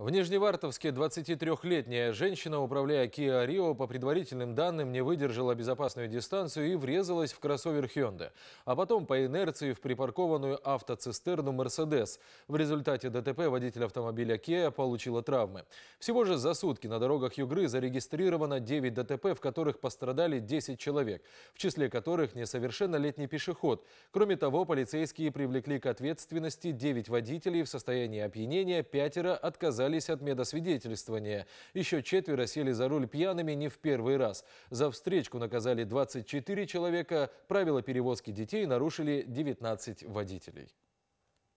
В Нижневартовске 23-летняя женщина, управляя Kia Rio, по предварительным данным не выдержала безопасную дистанцию и врезалась в кроссовер Hyundai, а потом по инерции в припаркованную автоцистерну Mercedes. В результате ДТП водитель автомобиля Kia получила травмы. Всего же за сутки на дорогах Югры зарегистрировано 9 ДТП, в которых пострадали 10 человек, в числе которых несовершеннолетний пешеход. Кроме того, полицейские привлекли к ответственности 9 водителей в состоянии опьянения, пятеро отказались отказались от медосвидетельствования. Еще четверо сели за руль пьяными не в первый раз. За встречку наказали 24 человека, правила перевозки детей нарушили 19 водителей.